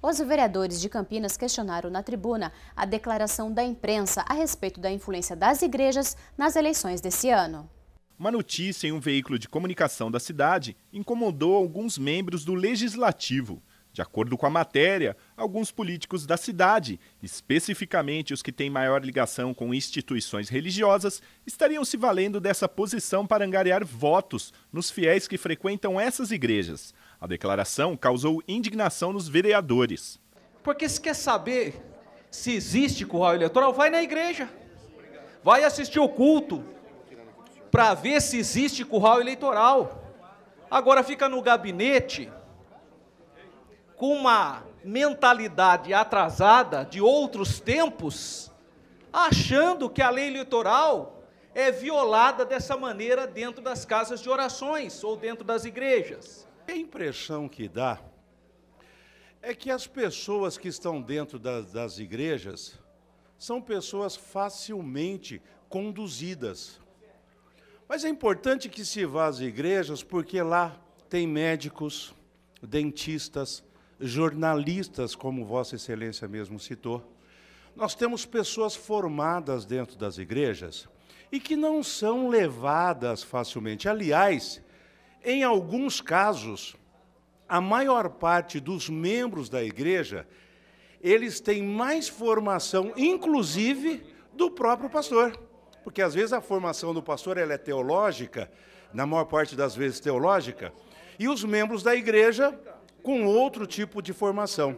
Os vereadores de Campinas questionaram na tribuna a declaração da imprensa a respeito da influência das igrejas nas eleições desse ano. Uma notícia em um veículo de comunicação da cidade incomodou alguns membros do legislativo. De acordo com a matéria, alguns políticos da cidade, especificamente os que têm maior ligação com instituições religiosas, estariam se valendo dessa posição para angariar votos nos fiéis que frequentam essas igrejas. A declaração causou indignação nos vereadores. Porque se quer saber se existe curral eleitoral, vai na igreja. Vai assistir o culto para ver se existe curral eleitoral. Agora fica no gabinete com uma mentalidade atrasada de outros tempos, achando que a lei litoral é violada dessa maneira dentro das casas de orações ou dentro das igrejas. A impressão que dá é que as pessoas que estão dentro das, das igrejas são pessoas facilmente conduzidas. Mas é importante que se vá às igrejas, porque lá tem médicos, dentistas, jornalistas, como Vossa Excelência mesmo citou. Nós temos pessoas formadas dentro das igrejas e que não são levadas facilmente. Aliás, em alguns casos, a maior parte dos membros da igreja, eles têm mais formação, inclusive, do próprio pastor. Porque às vezes a formação do pastor ela é teológica, na maior parte das vezes teológica, e os membros da igreja com outro tipo de formação.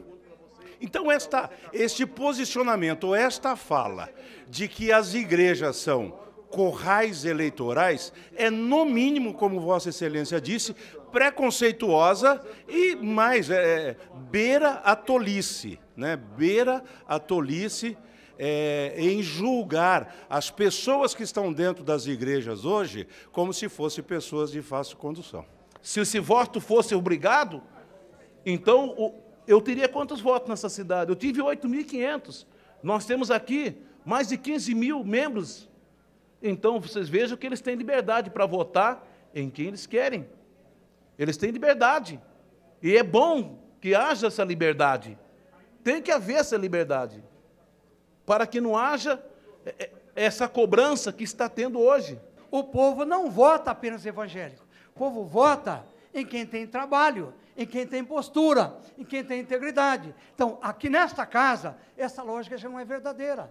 Então, esta, este posicionamento, esta fala de que as igrejas são corrais eleitorais é, no mínimo, como Vossa Excelência disse, preconceituosa e mais, é, é beira a tolice, né? beira a tolice é, em julgar as pessoas que estão dentro das igrejas hoje como se fossem pessoas de fácil condução. Se esse voto fosse obrigado, então, eu teria quantos votos nessa cidade? Eu tive 8.500. Nós temos aqui mais de 15 mil membros. Então, vocês vejam que eles têm liberdade para votar em quem eles querem. Eles têm liberdade. E é bom que haja essa liberdade. Tem que haver essa liberdade. Para que não haja é, é, essa cobrança que está tendo hoje. O povo não vota apenas evangélico. O povo vota em quem tem trabalho, em quem tem postura, em quem tem integridade. Então, aqui nesta casa, essa lógica já não é verdadeira.